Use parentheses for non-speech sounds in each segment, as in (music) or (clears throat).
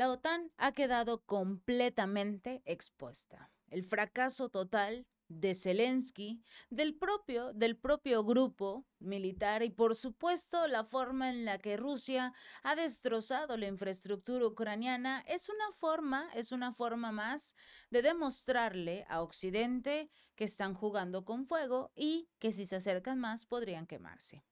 la OTAN ha quedado completamente expuesta. El fracaso total de Zelensky, del propio, del propio grupo militar y por supuesto la forma en la que Rusia ha destrozado la infraestructura ucraniana es una forma, es una forma más de demostrarle a Occidente que están jugando con fuego y que si se acercan más podrían quemarse.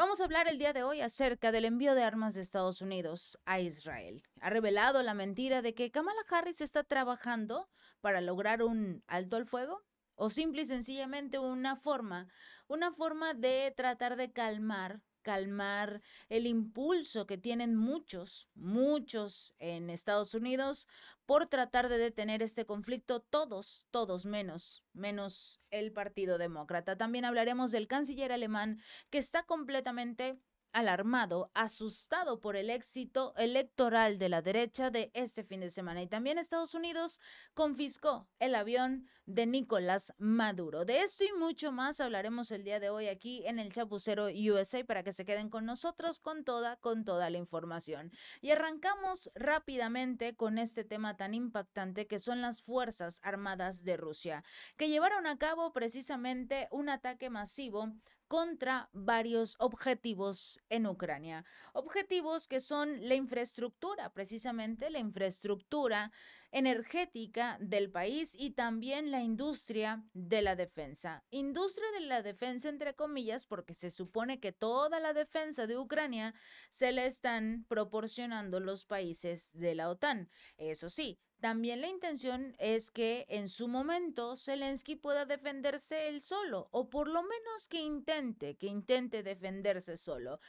Vamos a hablar el día de hoy acerca del envío de armas de Estados Unidos a Israel. Ha revelado la mentira de que Kamala Harris está trabajando para lograr un alto al fuego o simple y sencillamente una forma, una forma de tratar de calmar calmar el impulso que tienen muchos, muchos en Estados Unidos por tratar de detener este conflicto, todos, todos menos, menos el Partido Demócrata. También hablaremos del canciller alemán que está completamente alarmado, asustado por el éxito electoral de la derecha de este fin de semana. Y también Estados Unidos confiscó el avión de Nicolás Maduro. De esto y mucho más hablaremos el día de hoy aquí en el Chapucero USA para que se queden con nosotros con toda, con toda la información. Y arrancamos rápidamente con este tema tan impactante que son las Fuerzas Armadas de Rusia, que llevaron a cabo precisamente un ataque masivo contra varios objetivos en Ucrania. Objetivos que son la infraestructura, precisamente la infraestructura energética del país y también la industria de la defensa. Industria de la defensa entre comillas porque se supone que toda la defensa de Ucrania se le están proporcionando los países de la OTAN. Eso sí, también la intención es que en su momento Zelensky pueda defenderse él solo, o por lo menos que intente, que intente defenderse solo.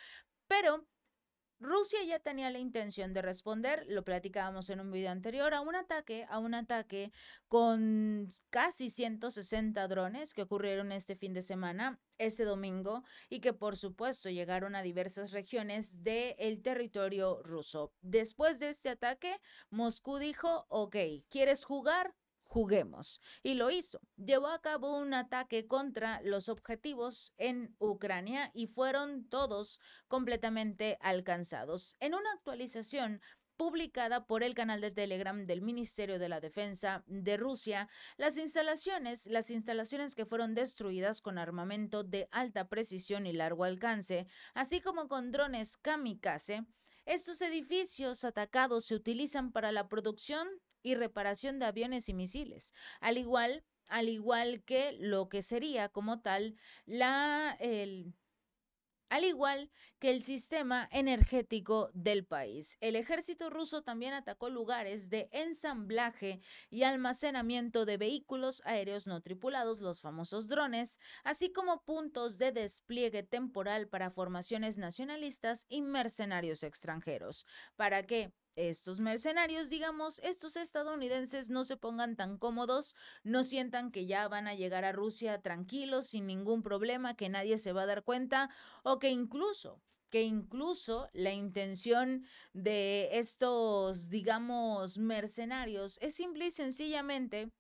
Pero Rusia ya tenía la intención de responder, lo platicábamos en un video anterior, a un ataque, a un ataque con casi 160 drones que ocurrieron este fin de semana, ese domingo, y que por supuesto llegaron a diversas regiones del territorio ruso. Después de este ataque, Moscú dijo, ok, ¿quieres jugar? juguemos. Y lo hizo. Llevó a cabo un ataque contra los objetivos en Ucrania y fueron todos completamente alcanzados. En una actualización publicada por el canal de Telegram del Ministerio de la Defensa de Rusia, las instalaciones, las instalaciones que fueron destruidas con armamento de alta precisión y largo alcance, así como con drones kamikaze, estos edificios atacados se utilizan para la producción y reparación de aviones y misiles, al igual, al igual que lo que sería como tal la, el, al igual que el sistema energético del país. El ejército ruso también atacó lugares de ensamblaje y almacenamiento de vehículos aéreos no tripulados, los famosos drones, así como puntos de despliegue temporal para formaciones nacionalistas y mercenarios extranjeros. ¿Para qué? estos mercenarios, digamos, estos estadounidenses no se pongan tan cómodos, no sientan que ya van a llegar a Rusia tranquilos, sin ningún problema, que nadie se va a dar cuenta o que incluso que incluso la intención de estos, digamos, mercenarios es simple y sencillamente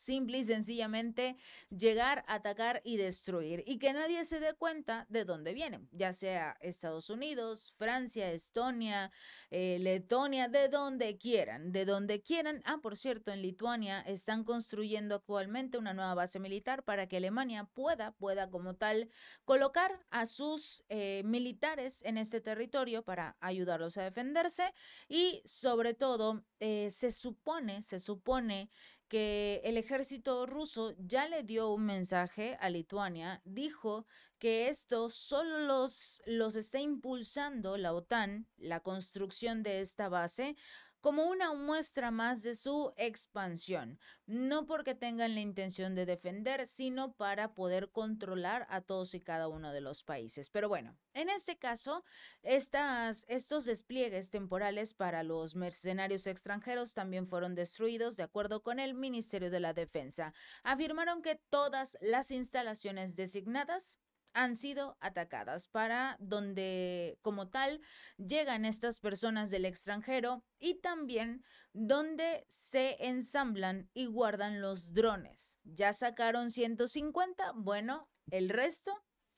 Simple y sencillamente llegar, atacar y destruir. Y que nadie se dé cuenta de dónde vienen, ya sea Estados Unidos, Francia, Estonia, eh, Letonia, de donde quieran, de donde quieran. Ah, por cierto, en Lituania están construyendo actualmente una nueva base militar para que Alemania pueda, pueda como tal, colocar a sus eh, militares en este territorio para ayudarlos a defenderse y sobre todo eh, se supone, se supone que el ejército ruso ya le dio un mensaje a Lituania, dijo que esto solo los, los está impulsando la OTAN, la construcción de esta base, como una muestra más de su expansión, no porque tengan la intención de defender, sino para poder controlar a todos y cada uno de los países. Pero bueno, en este caso, estas, estos despliegues temporales para los mercenarios extranjeros también fueron destruidos, de acuerdo con el Ministerio de la Defensa. Afirmaron que todas las instalaciones designadas han sido atacadas, para donde como tal llegan estas personas del extranjero y también donde se ensamblan y guardan los drones. Ya sacaron 150, bueno, el resto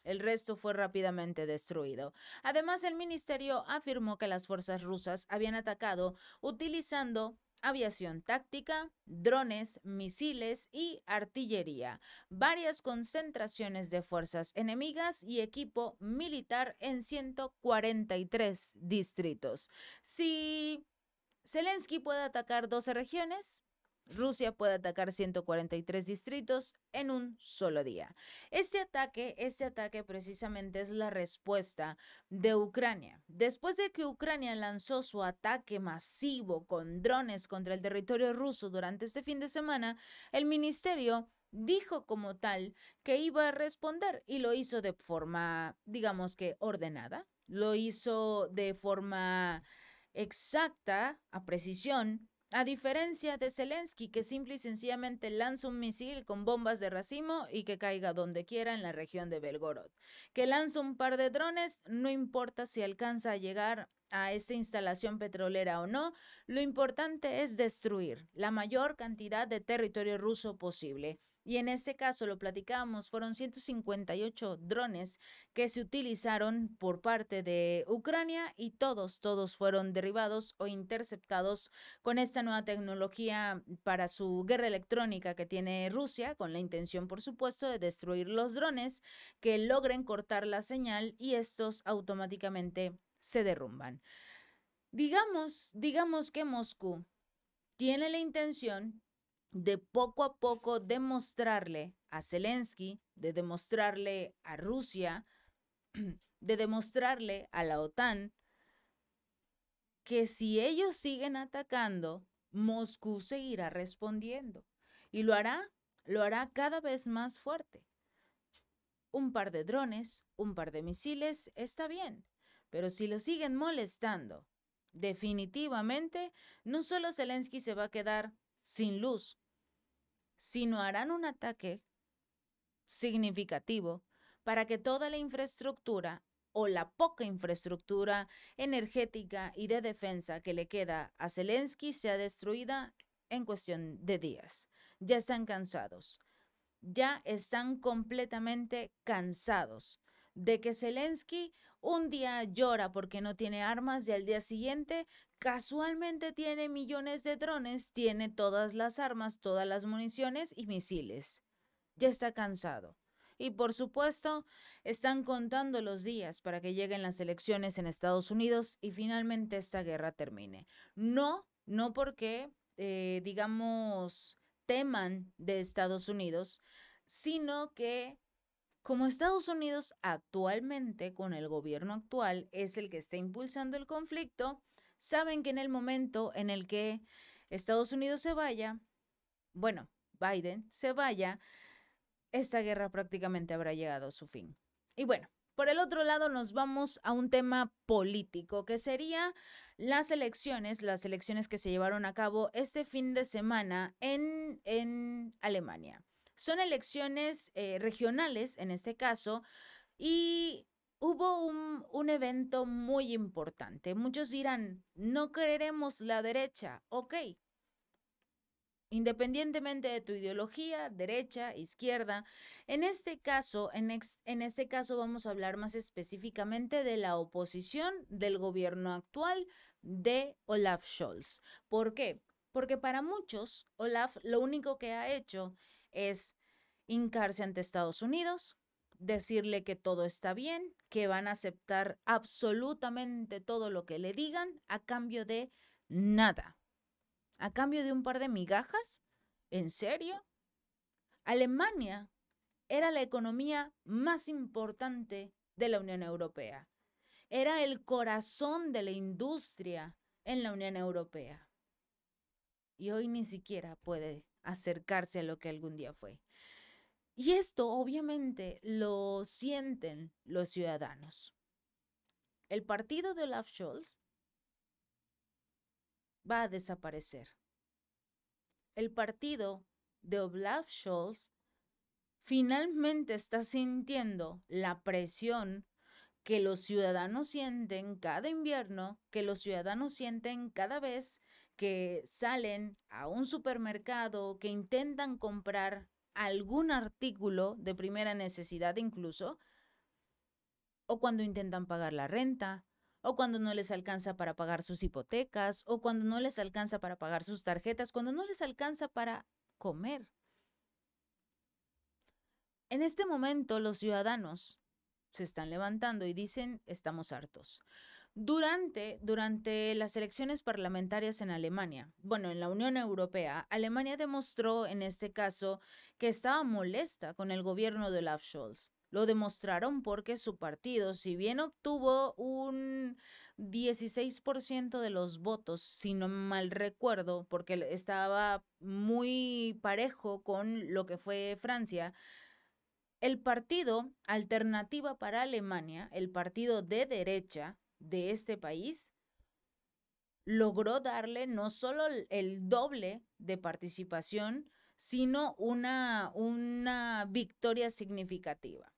el resto fue rápidamente destruido. Además, el ministerio afirmó que las fuerzas rusas habían atacado utilizando aviación táctica, drones, misiles y artillería, varias concentraciones de fuerzas enemigas y equipo militar en 143 distritos. Si Zelensky puede atacar 12 regiones, Rusia puede atacar 143 distritos en un solo día. Este ataque, este ataque precisamente es la respuesta de Ucrania. Después de que Ucrania lanzó su ataque masivo con drones contra el territorio ruso durante este fin de semana, el ministerio dijo como tal que iba a responder y lo hizo de forma, digamos que ordenada, lo hizo de forma exacta, a precisión, a diferencia de Zelensky, que simple y sencillamente lanza un misil con bombas de racimo y que caiga donde quiera en la región de Belgorod, que lanza un par de drones, no importa si alcanza a llegar a esa instalación petrolera o no, lo importante es destruir la mayor cantidad de territorio ruso posible y en este caso lo platicamos, fueron 158 drones que se utilizaron por parte de Ucrania y todos, todos fueron derribados o interceptados con esta nueva tecnología para su guerra electrónica que tiene Rusia, con la intención, por supuesto, de destruir los drones que logren cortar la señal y estos automáticamente se derrumban. Digamos, digamos que Moscú tiene la intención de poco a poco demostrarle a Zelensky, de demostrarle a Rusia, (clears throat) de demostrarle a la OTAN que si ellos siguen atacando, Moscú seguirá respondiendo. Y lo hará, lo hará cada vez más fuerte. Un par de drones, un par de misiles, está bien, pero si lo siguen molestando, definitivamente, no solo Zelensky se va a quedar sin luz, sino harán un ataque significativo para que toda la infraestructura o la poca infraestructura energética y de defensa que le queda a Zelensky sea destruida en cuestión de días. Ya están cansados, ya están completamente cansados de que Zelensky un día llora porque no tiene armas y al día siguiente casualmente tiene millones de drones, tiene todas las armas, todas las municiones y misiles. Ya está cansado. Y por supuesto, están contando los días para que lleguen las elecciones en Estados Unidos y finalmente esta guerra termine. No, no porque, eh, digamos, teman de Estados Unidos, sino que como Estados Unidos actualmente, con el gobierno actual, es el que está impulsando el conflicto, saben que en el momento en el que Estados Unidos se vaya, bueno, Biden se vaya, esta guerra prácticamente habrá llegado a su fin. Y bueno, por el otro lado nos vamos a un tema político, que sería las elecciones, las elecciones que se llevaron a cabo este fin de semana en, Alemania. Son elecciones eh, regionales, en este caso, y hubo un, evento muy importante. Muchos dirán, no queremos la derecha. Ok. Independientemente de tu ideología, derecha, izquierda, en este caso, en, en este caso vamos a hablar más específicamente de la oposición del gobierno actual de Olaf Scholz. ¿Por qué? Porque para muchos, Olaf lo único que ha hecho es hincarse ante Estados Unidos, decirle que todo está bien, que van a aceptar absolutamente todo lo que le digan a cambio de nada. A cambio de un par de migajas. ¿En serio? Alemania era la economía más importante de la Unión Europea. Era el corazón de la industria en la Unión Europea. Y hoy ni siquiera puede acercarse a lo que algún día fue. Y esto obviamente lo sienten los ciudadanos. El partido de Olaf Scholz va a desaparecer. El partido de Olaf Scholz finalmente está sintiendo la presión que los ciudadanos sienten cada invierno, que los ciudadanos sienten cada vez que salen a un supermercado, que intentan comprar algún artículo de primera necesidad incluso, o cuando intentan pagar la renta, o cuando no les alcanza para pagar sus hipotecas, o cuando no les alcanza para pagar sus tarjetas, cuando no les alcanza para comer. En este momento los ciudadanos se están levantando y dicen, estamos hartos. Durante, durante las elecciones parlamentarias en Alemania, bueno, en la Unión Europea, Alemania demostró en este caso que estaba molesta con el gobierno de Olaf Scholz. Lo demostraron porque su partido, si bien obtuvo un 16% de los votos, si no mal recuerdo, porque estaba muy parejo con lo que fue Francia, el partido Alternativa para Alemania, el partido de derecha, de este país, logró darle no solo el doble de participación, sino una, una victoria significativa.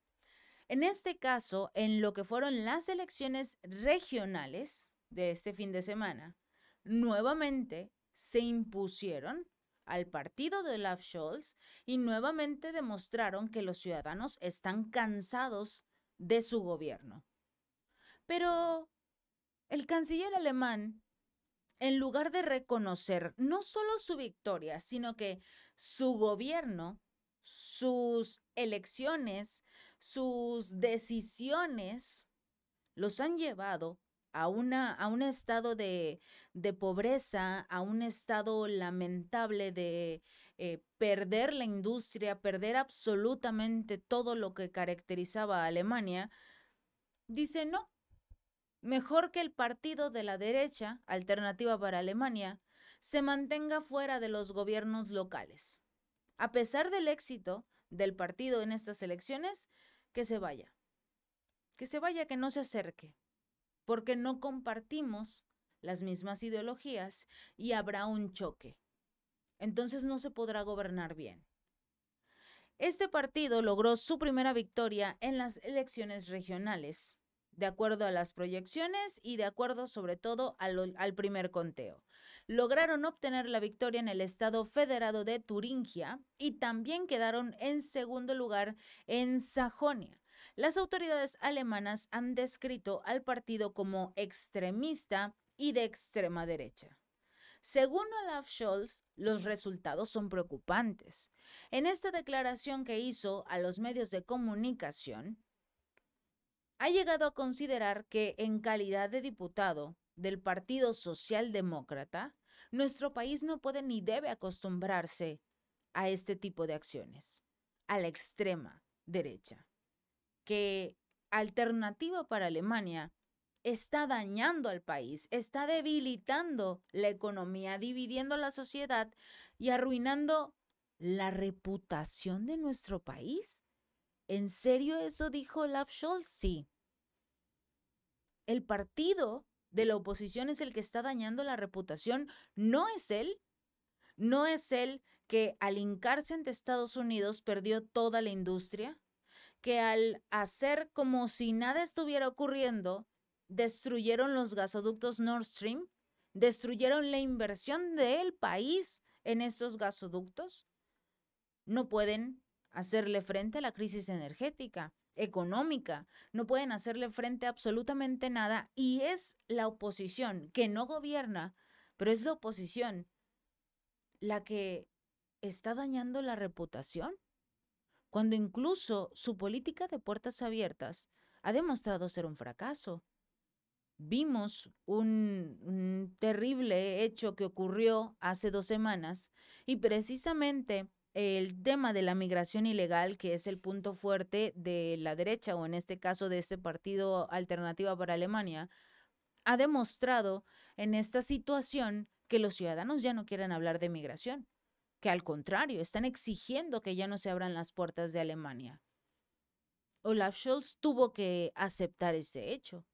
En este caso, en lo que fueron las elecciones regionales de este fin de semana, nuevamente se impusieron al partido de Love Scholz y nuevamente demostraron que los ciudadanos están cansados de su gobierno. Pero el canciller alemán, en lugar de reconocer no solo su victoria, sino que su gobierno, sus elecciones, sus decisiones, los han llevado a, una, a un estado de, pobreza, a un estado lamentable de eh, perder la industria, perder absolutamente todo lo que caracterizaba a Alemania, dice, no, mejor que el partido de la derecha, Alternativa para Alemania, se mantenga fuera de los gobiernos locales. A pesar del éxito del partido en estas elecciones, que se vaya. Que se vaya, que no se acerque, porque no compartimos las mismas ideologías y habrá un choque. Entonces no se podrá gobernar bien. Este partido logró su primera victoria en las elecciones regionales de acuerdo a las proyecciones y de acuerdo sobre todo al, primer conteo. Lograron obtener la victoria en el Estado Federado de Turingia y también quedaron en segundo lugar en Sajonia. Las autoridades alemanas han descrito al partido como extremista y de extrema derecha. Según Olaf Scholz, los resultados son preocupantes. En esta declaración que hizo a los medios de comunicación, ha llegado a considerar que en calidad de diputado del Partido Socialdemócrata, nuestro país no puede ni debe acostumbrarse a este tipo de acciones, a la extrema derecha, que alternativa para Alemania está dañando al país, está debilitando la economía, dividiendo la sociedad y arruinando la reputación de nuestro país. ¿En serio eso dijo Olaf Scholz? Sí el partido de la oposición es el que está dañando la reputación, no es él, no es él que al hincarse ante Estados Unidos perdió toda la industria, que al hacer como si nada estuviera ocurriendo, destruyeron los gasoductos Nord Stream, destruyeron la inversión del país en estos gasoductos, no pueden hacerle frente a la crisis energética económica, no pueden hacerle frente a absolutamente nada y es la oposición que no gobierna, pero es la oposición la que está dañando la reputación, cuando incluso su política de puertas abiertas ha demostrado ser un fracaso. Vimos un, un terrible hecho que ocurrió hace dos semanas y precisamente el tema de la migración ilegal, que es el punto fuerte de la derecha, o en este caso de este partido Alternativa para Alemania, ha demostrado en esta situación que los ciudadanos ya no quieren hablar de migración, que al contrario, están exigiendo que ya no se abran las puertas de Alemania. Olaf Scholz tuvo que aceptar ese hecho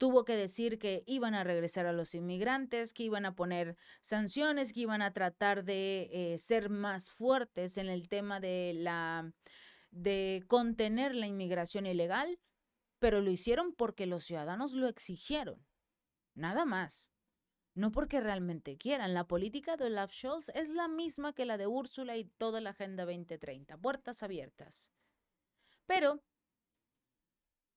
tuvo que decir que iban a regresar a los inmigrantes, que iban a poner sanciones, que iban a tratar de eh, ser más fuertes en el tema de la de contener la inmigración ilegal, pero lo hicieron porque los ciudadanos lo exigieron. Nada más. No porque realmente quieran. La política de Olaf Scholz es la misma que la de Úrsula y toda la Agenda 2030. Puertas abiertas. Pero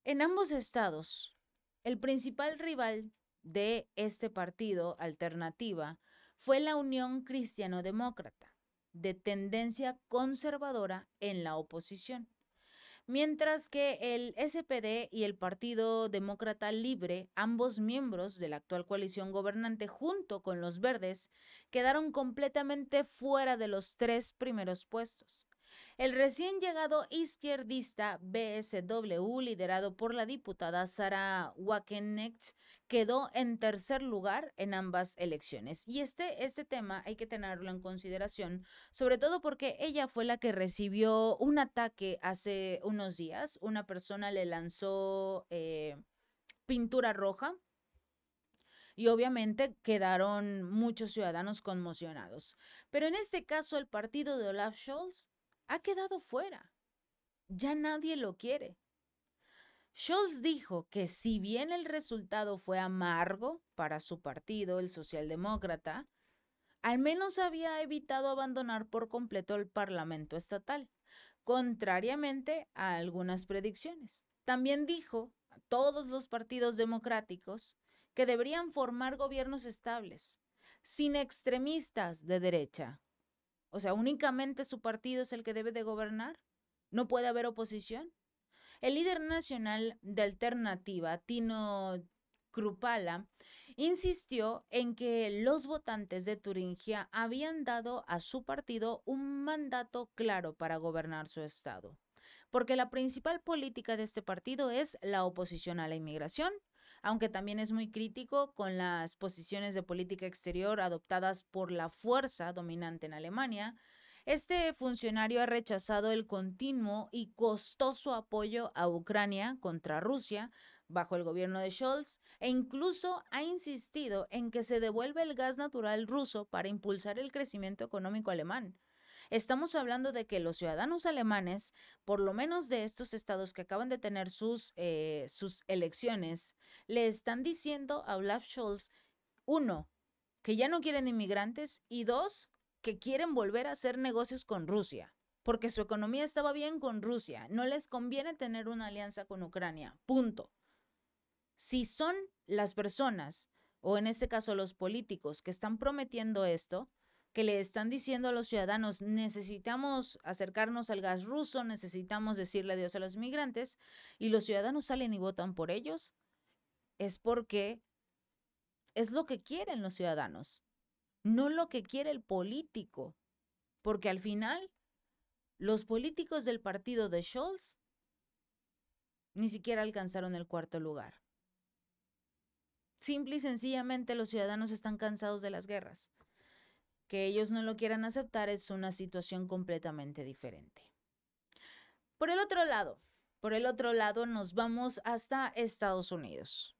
en ambos estados el principal rival de este partido alternativa fue la Unión Cristiano-Demócrata, de tendencia conservadora en la oposición, mientras que el SPD y el Partido Demócrata Libre, ambos miembros de la actual coalición gobernante junto con los verdes, quedaron completamente fuera de los tres primeros puestos. El recién llegado izquierdista BSW, liderado por la diputada Sara Wakenecht, quedó en tercer lugar en ambas elecciones. Y este, este tema hay que tenerlo en consideración, sobre todo porque ella fue la que recibió un ataque hace unos días. Una persona le lanzó eh, pintura roja y obviamente quedaron muchos ciudadanos conmocionados. Pero en este caso el partido de Olaf Scholz ha quedado fuera. Ya nadie lo quiere. Scholz dijo que si bien el resultado fue amargo para su partido, el socialdemócrata, al menos había evitado abandonar por completo el Parlamento estatal, contrariamente a algunas predicciones. También dijo a todos los partidos democráticos que deberían formar gobiernos estables, sin extremistas de derecha, o sea, únicamente su partido es el que debe de gobernar. No puede haber oposición. El líder nacional de alternativa, Tino Krupala, insistió en que los votantes de Turingia habían dado a su partido un mandato claro para gobernar su estado, porque la principal política de este partido es la oposición a la inmigración aunque también es muy crítico con las posiciones de política exterior adoptadas por la fuerza dominante en Alemania, este funcionario ha rechazado el continuo y costoso apoyo a Ucrania contra Rusia bajo el gobierno de Scholz e incluso ha insistido en que se devuelva el gas natural ruso para impulsar el crecimiento económico alemán. Estamos hablando de que los ciudadanos alemanes, por lo menos de estos estados que acaban de tener eh, sus, elecciones, le están diciendo a Olaf Scholz, uno, que ya no quieren inmigrantes y dos, que quieren volver a hacer negocios con Rusia porque su economía estaba bien con Rusia. No les conviene tener una alianza con Ucrania. Punto. Si son las personas, o en este caso los políticos, que están prometiendo esto, que le están diciendo a los ciudadanos, necesitamos acercarnos al gas ruso, necesitamos decirle adiós a los migrantes, y los ciudadanos salen y votan por ellos, es porque es lo que quieren los ciudadanos, no lo que quiere el político, porque al final los políticos del partido de Scholz ni siquiera alcanzaron el cuarto lugar. Simple y sencillamente los ciudadanos están cansados de las guerras. Que ellos no lo quieran aceptar es una situación completamente diferente. Por el otro lado, por el otro lado nos vamos hasta Estados Unidos.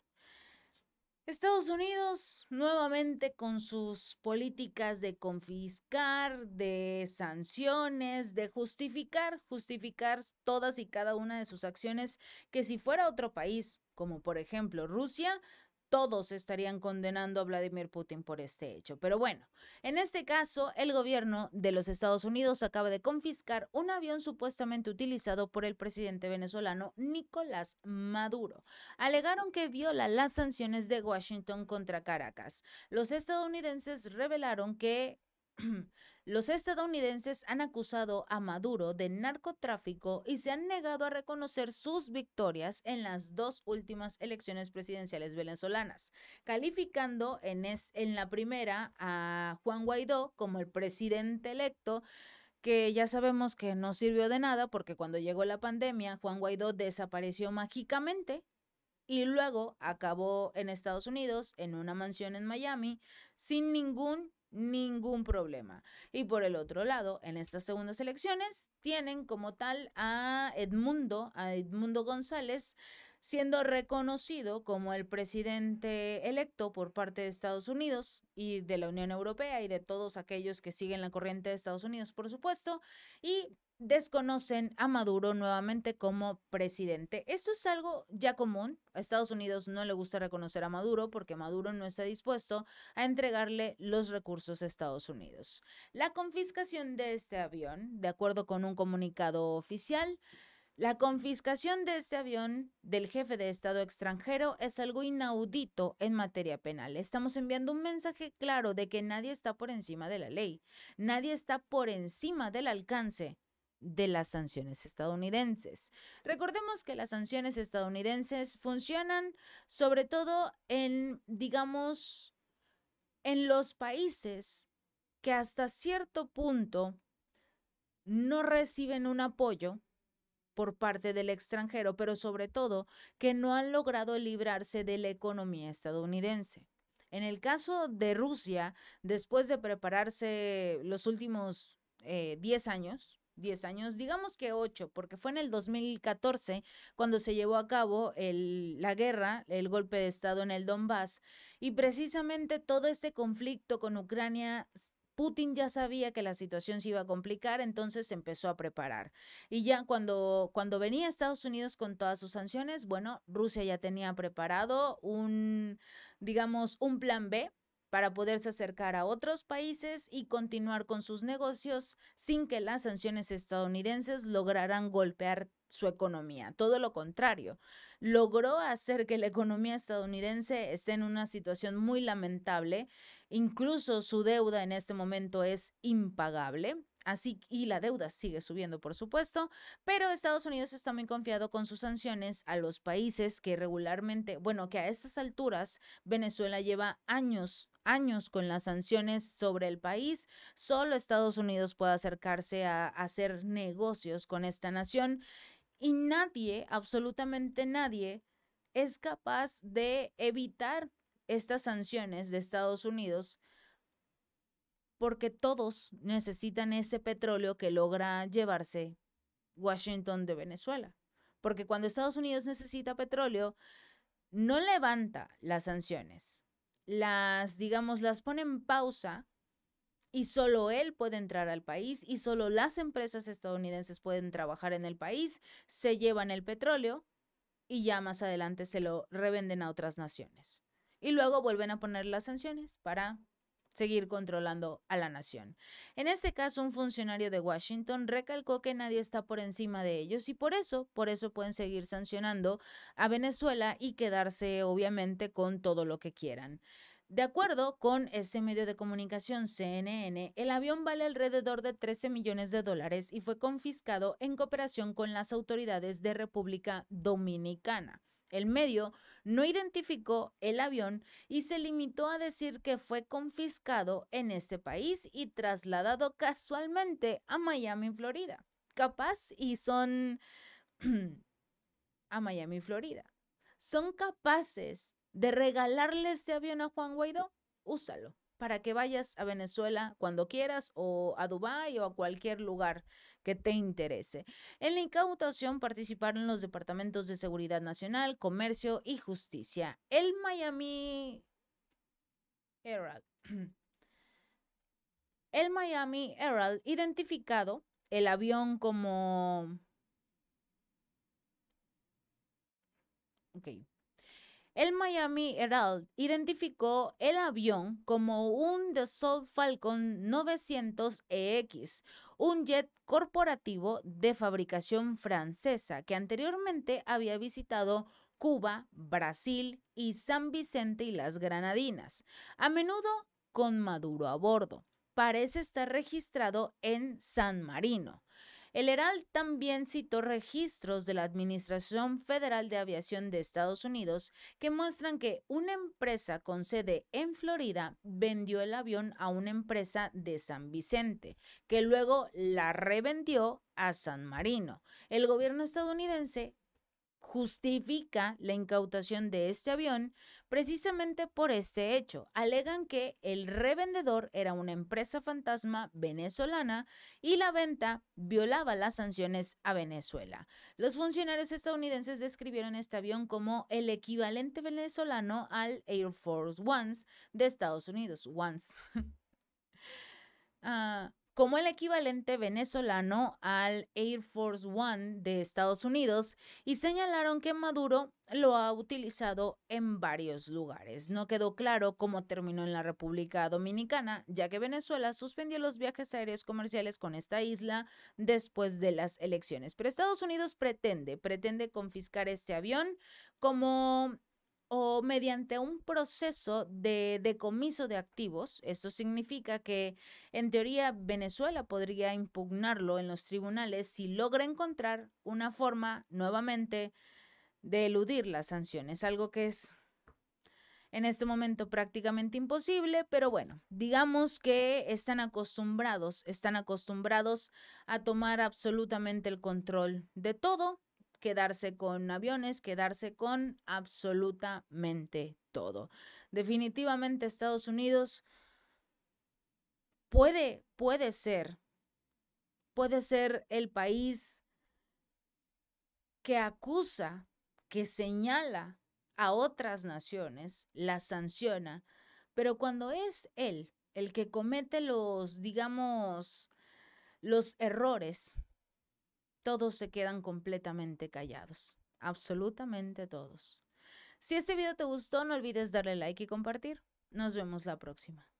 Estados Unidos nuevamente con sus políticas de confiscar, de sanciones, de justificar, justificar todas y cada una de sus acciones que si fuera otro país, como por ejemplo Rusia, todos estarían condenando a Vladimir Putin por este hecho. Pero bueno, en este caso, el gobierno de los Estados Unidos acaba de confiscar un avión supuestamente utilizado por el presidente venezolano Nicolás Maduro. Alegaron que viola las sanciones de Washington contra Caracas. Los estadounidenses revelaron que (clears throat) Los estadounidenses han acusado a Maduro de narcotráfico y se han negado a reconocer sus victorias en las dos últimas elecciones presidenciales venezolanas, calificando en, es, en la primera a Juan Guaidó como el presidente electo que ya sabemos que no sirvió de nada porque cuando llegó la pandemia, Juan Guaidó desapareció mágicamente y luego acabó en Estados Unidos, en una mansión en Miami, sin ningún ningún problema. Y por el otro lado, en estas segundas elecciones tienen como tal a Edmundo, a Edmundo González, siendo reconocido como el presidente electo por parte de Estados Unidos y de la Unión Europea y de todos aquellos que siguen la corriente de Estados Unidos, por supuesto, y desconocen a Maduro nuevamente como presidente. Esto es algo ya común. A Estados Unidos no le gusta reconocer a Maduro porque Maduro no está dispuesto a entregarle los recursos a Estados Unidos. La confiscación de este avión, de acuerdo con un comunicado oficial, la confiscación de este avión del jefe de Estado extranjero es algo inaudito en materia penal. Estamos enviando un mensaje claro de que nadie está por encima de la ley, nadie está por encima del alcance de las sanciones estadounidenses. Recordemos que las sanciones estadounidenses funcionan sobre todo en, digamos, en los países que hasta cierto punto no reciben un apoyo por parte del extranjero, pero sobre todo que no han logrado librarse de la economía estadounidense. En el caso de Rusia, después de prepararse los últimos 10 eh, años, 10 años, digamos que 8, porque fue en el 2014 cuando se llevó a cabo la guerra, el golpe de Estado en el Donbass, y precisamente todo este conflicto con Ucrania Putin ya sabía que la situación se iba a complicar, entonces empezó a preparar. Y ya cuando, cuando venía Estados Unidos con todas sus sanciones, bueno, Rusia ya tenía preparado un, digamos, un plan B para poderse acercar a otros países y continuar con sus negocios sin que las sanciones estadounidenses lograran golpear su economía. Todo lo contrario, logró hacer que la economía estadounidense esté en una situación muy lamentable. Incluso su deuda en este momento es impagable. Así, y la deuda sigue subiendo, por supuesto, pero Estados Unidos está muy confiado con sus sanciones a los países que regularmente, bueno, que a estas alturas Venezuela lleva años años con las sanciones sobre el país, solo Estados Unidos puede acercarse a hacer negocios con esta nación y nadie, absolutamente nadie, es capaz de evitar estas sanciones de Estados Unidos porque todos necesitan ese petróleo que logra llevarse Washington de Venezuela. Porque cuando Estados Unidos necesita petróleo, no levanta las sanciones, las, digamos, las pone en pausa y solo él puede entrar al país y solo las empresas estadounidenses pueden trabajar en el país, se llevan el petróleo y ya más adelante se lo revenden a otras naciones. Y luego vuelven a poner las sanciones para seguir controlando a la nación. En este caso, un funcionario de Washington recalcó que nadie está por encima de ellos y por eso, por eso pueden seguir sancionando a Venezuela y quedarse obviamente con todo lo que quieran. De acuerdo con ese medio de comunicación CNN, el avión vale alrededor de 13 millones de dólares y fue confiscado en cooperación con las autoridades de República Dominicana. El medio no identificó el avión y se limitó a decir que fue confiscado en este país y trasladado casualmente a Miami, Florida. Capaz y son (clears throat) a Miami, Florida. ¿Son capaces de regalarle este avión a Juan Guaidó? Úsalo para que vayas a Venezuela cuando quieras o a Dubái o a cualquier lugar que te interese. En la incautación participaron los departamentos de Seguridad Nacional, Comercio y Justicia. El Miami Herald. (clears throat) El Miami Herald, identificado el avión como... Okay. El Miami Herald identificó el avión como un Dassault Falcon 900EX, un jet corporativo de fabricación francesa que anteriormente había visitado Cuba, Brasil y San Vicente y las Granadinas, a menudo con Maduro a bordo. Parece estar registrado en San Marino. El Herald también citó registros de la Administración Federal de Aviación de Estados Unidos que muestran que una empresa con sede en Florida vendió el avión a una empresa de San Vicente, que luego la revendió a San Marino. El gobierno estadounidense justifica la incautación de este avión precisamente por este hecho. Alegan que el revendedor era una empresa fantasma venezolana y la venta violaba las sanciones a Venezuela. Los funcionarios estadounidenses describieron este avión como el equivalente venezolano al Air Force One de Estados Unidos. Once. (laughs) Ah, como el equivalente venezolano al Air Force One de Estados Unidos y señalaron que Maduro lo ha utilizado en varios lugares. No quedó claro cómo terminó en la República Dominicana, ya que Venezuela suspendió los viajes aéreos comerciales con esta isla después de las elecciones. Pero Estados Unidos pretende, pretende confiscar este avión como o mediante un proceso de decomiso de activos. Esto significa que, en teoría, Venezuela podría impugnarlo en los tribunales si logra encontrar una forma, nuevamente, de eludir las sanciones, algo que es en este momento prácticamente imposible, pero bueno, digamos que están acostumbrados, están acostumbrados a tomar absolutamente el control de todo quedarse con aviones, quedarse con absolutamente todo. Definitivamente Estados Unidos puede, puede ser, puede ser el país que acusa, que señala a otras naciones, las sanciona, pero cuando es él el que comete los, digamos, los errores, todos se quedan completamente callados, absolutamente todos. Si este video te gustó, no olvides darle like y compartir. Nos vemos la próxima.